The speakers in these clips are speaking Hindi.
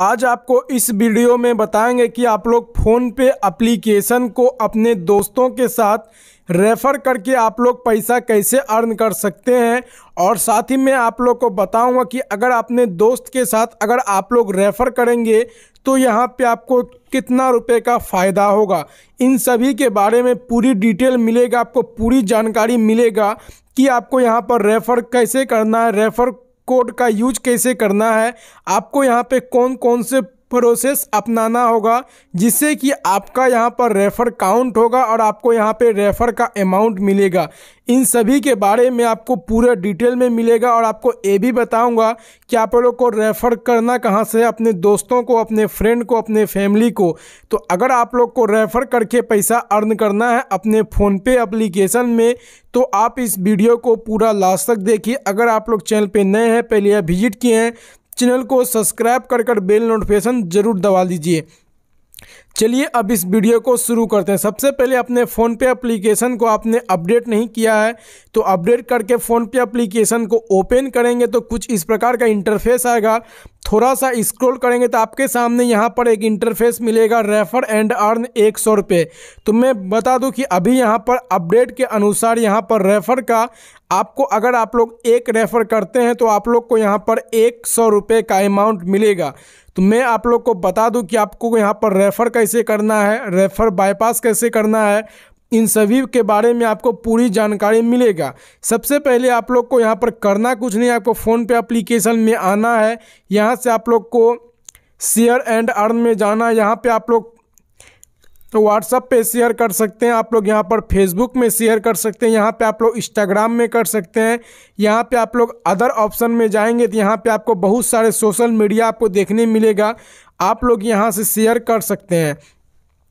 आज आपको इस वीडियो में बताएंगे कि आप लोग फ़ोन पे एप्लीकेशन को अपने दोस्तों के साथ रेफ़र करके आप लोग पैसा कैसे अर्न कर सकते हैं और साथ ही मैं आप लोग को बताऊंगा कि अगर अपने दोस्त के साथ अगर आप लोग रेफ़र करेंगे तो यहाँ पे आपको कितना रुपए का फ़ायदा होगा इन सभी के बारे में पूरी डिटेल मिलेगा आपको पूरी जानकारी मिलेगा कि आपको यहाँ पर रेफ़र कैसे करना है रेफ़र कोड का यूज कैसे करना है आपको यहाँ पे कौन कौन से प्रोसेस अपनाना होगा जिससे कि आपका यहाँ पर रेफ़र काउंट होगा और आपको यहाँ पे रेफ़र का अमाउंट मिलेगा इन सभी के बारे में आपको पूरा डिटेल में मिलेगा और आपको ये भी बताऊंगा कि आप लोगों को रेफ़र करना कहाँ से है अपने दोस्तों को अपने फ्रेंड को अपने फैमिली को तो अगर आप लोग को रेफ़र करके पैसा अर्न करना है अपने फ़ोनपे एप्लीकेशन में तो आप इस वीडियो को पूरा लास्ट तक देखिए अगर आप लोग चैनल पे नए हैं पहले या विजिट किए हैं चैनल को सब्सक्राइब कर कर बेल नोटिफिकेशन जरूर दबा दीजिए चलिए अब इस वीडियो को शुरू करते हैं सबसे पहले अपने फ़ोन पे एप्लीकेशन को आपने अपडेट नहीं किया है तो अपडेट करके फ़ोन पे एप्लीकेशन को ओपन करेंगे तो कुछ इस प्रकार का इंटरफेस आएगा थोड़ा सा स्क्रॉल करेंगे तो आपके सामने यहाँ पर एक इंटरफेस मिलेगा रेफर एंड अर्न एक सौ रुपये तो मैं बता दूँ कि अभी यहाँ पर अपडेट के अनुसार यहाँ पर रेफर का आपको अगर आप लोग एक रेफ़र करते हैं तो आप लोग को यहाँ पर एक सौ रुपये का अमाउंट मिलेगा तो मैं आप लोग को बता दूं कि आपको यहाँ पर रेफ़र कैसे करना है रेफ़र बाईपास कैसे करना है इन सभी के बारे में आपको पूरी जानकारी मिलेगा सबसे पहले आप लोग को यहाँ पर करना कुछ नहीं आपको फ़ोन पे एप्लीकेशन में आना है यहाँ से आप लोग को शेयर एंड अर्न में जाना है यहाँ पर आप लोग तो व्हाट्सअप पे शेयर कर सकते हैं आप लोग यहाँ पर फेसबुक में शेयर कर सकते हैं यहाँ पे आप लोग इंस्टाग्राम में कर सकते हैं यहाँ पे आप लोग अदर ऑप्शन में जाएंगे तो यहाँ पे आपको बहुत सारे सोशल मीडिया आपको देखने मिलेगा आप लोग यहाँ से शेयर कर सकते हैं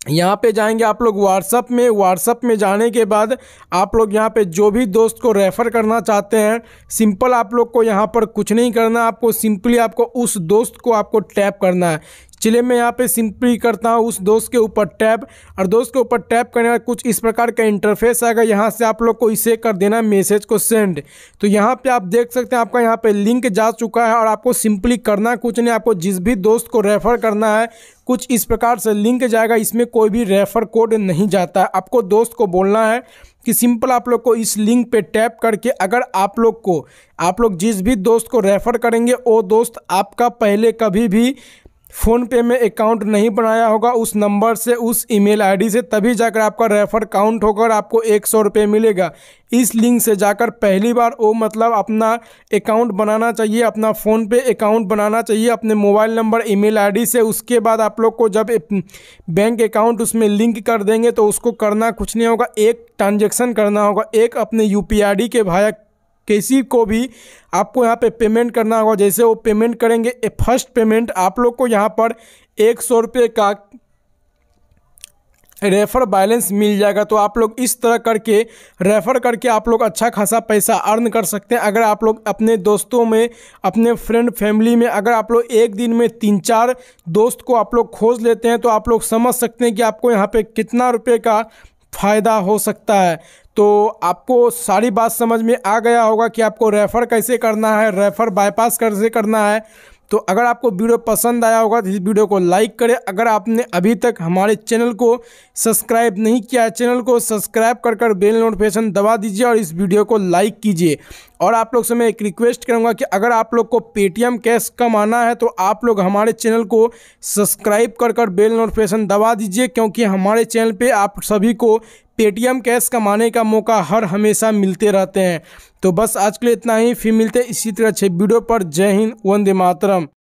यहाँ पे जाएंगे आप लोग व्हाट्सअप में व्हाट्सअप में जाने के बाद आप लोग यहाँ पे जो भी दोस्त को रेफ़र करना चाहते हैं सिंपल आप लोग को यहाँ पर कुछ नहीं करना आपको सिंपली आपको उस दोस्त को आपको टैप करना है चलिए मैं यहाँ पे सिंपली करता हूँ उस दोस्त के ऊपर टैप और दोस्त के ऊपर टैप करने का कुछ इस प्रकार का इंटरफेस आएगा यहाँ से आप लोग को इसे कर देना मैसेज को सेंड तो यहाँ पे आप देख सकते हैं आपका यहाँ पे लिंक जा चुका है और आपको सिंपली करना कुछ नहीं आपको जिस भी दोस्त को रेफर करना है कुछ इस प्रकार से लिंक जाएगा इसमें कोई भी रेफर कोड नहीं जाता है आपको दोस्त को बोलना है कि सिंपल आप लोग को इस लिंक पे टैप करके अगर आप लोग को आप लोग जिस भी दोस्त को रेफ़र करेंगे वो दोस्त आपका पहले कभी भी फ़ोन पे में अकाउंट नहीं बनाया होगा उस नंबर से उस ईमेल आईडी से तभी जाकर आपका रेफर काउंट होकर आपको एक सौ रुपये मिलेगा इस लिंक से जाकर पहली बार वो मतलब अपना अकाउंट बनाना चाहिए अपना फ़ोन पे अकाउंट बनाना चाहिए अपने मोबाइल नंबर ईमेल आईडी से उसके बाद आप लोग को जब बैंक अकाउंट उसमें लिंक कर देंगे तो उसको करना कुछ नहीं होगा एक ट्रांजेक्शन करना होगा एक अपने यू पी के भाया किसी को भी आपको यहाँ पे पेमेंट करना होगा जैसे वो पेमेंट करेंगे फर्स्ट पेमेंट आप लोग को यहाँ पर एक सौ रुपये का रेफर बैलेंस मिल जाएगा तो आप लोग इस तरह करके रेफ़र करके आप लोग अच्छा खासा पैसा अर्न कर सकते हैं अगर आप लोग अपने दोस्तों में अपने फ्रेंड फैमिली में अगर आप लोग एक दिन में तीन चार दोस्त को आप लोग खोज लेते हैं तो आप लोग समझ सकते हैं कि आपको यहाँ पे कितना रुपए का फ़ायदा हो सकता है तो आपको सारी बात समझ में आ गया होगा कि आपको रेफ़र कैसे करना है रेफ़र बाईपास कैसे करना है तो अगर आपको वीडियो पसंद आया होगा तो इस वीडियो को लाइक करें अगर आपने अभी तक हमारे चैनल को सब्सक्राइब नहीं किया है चैनल को सब्सक्राइब कर कर बेल नोटिफिकेशन दबा दीजिए और इस वीडियो को लाइक कीजिए और आप लोग से मैं एक रिक्वेस्ट करूंगा कि अगर आप लोग को पेटीएम कैश कम आना है तो आप लोग हमारे चैनल को सब्सक्राइब कर कर बेल नोटिफिकेशन दबा दीजिए क्योंकि हमारे चैनल पर आप सभी को पेटीएम कैश कमाने का मौका हर हमेशा मिलते रहते हैं तो बस आज के लिए इतना ही फिर मिलते इसी तरह अच्छे वीडियो पर जय हिंद वंदे मातरम